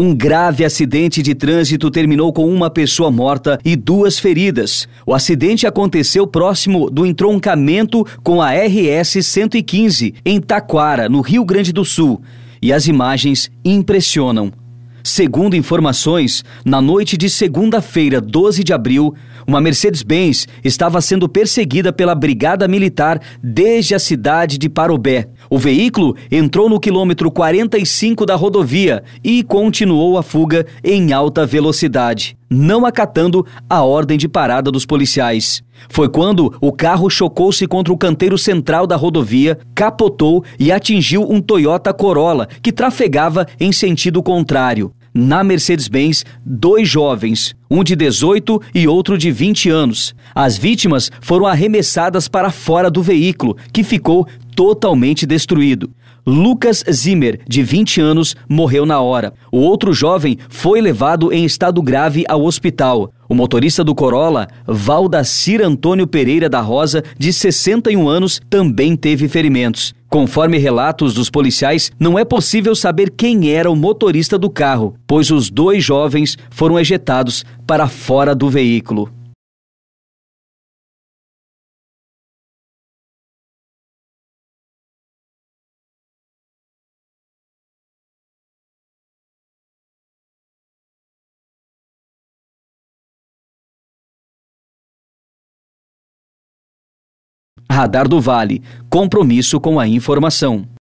Um grave acidente de trânsito terminou com uma pessoa morta e duas feridas. O acidente aconteceu próximo do entroncamento com a RS 115, em Taquara, no Rio Grande do Sul. E as imagens impressionam. Segundo informações, na noite de segunda-feira, 12 de abril, uma Mercedes-Benz estava sendo perseguida pela Brigada Militar desde a cidade de Parobé. O veículo entrou no quilômetro 45 da rodovia e continuou a fuga em alta velocidade, não acatando a ordem de parada dos policiais. Foi quando o carro chocou-se contra o canteiro central da rodovia, capotou e atingiu um Toyota Corolla que trafegava em sentido contrário na Mercedes-Benz dois jovens, um de 18 e outro de 20 anos. As vítimas foram arremessadas para fora do veículo, que ficou totalmente destruído. Lucas Zimmer, de 20 anos, morreu na hora. O outro jovem foi levado em estado grave ao hospital. O motorista do Corolla, Valdacir Antônio Pereira da Rosa, de 61 anos, também teve ferimentos. Conforme relatos dos policiais, não é possível saber quem era o motorista do carro, pois os dois jovens foram ejetados para fora do veículo. Radar do Vale. Compromisso com a informação.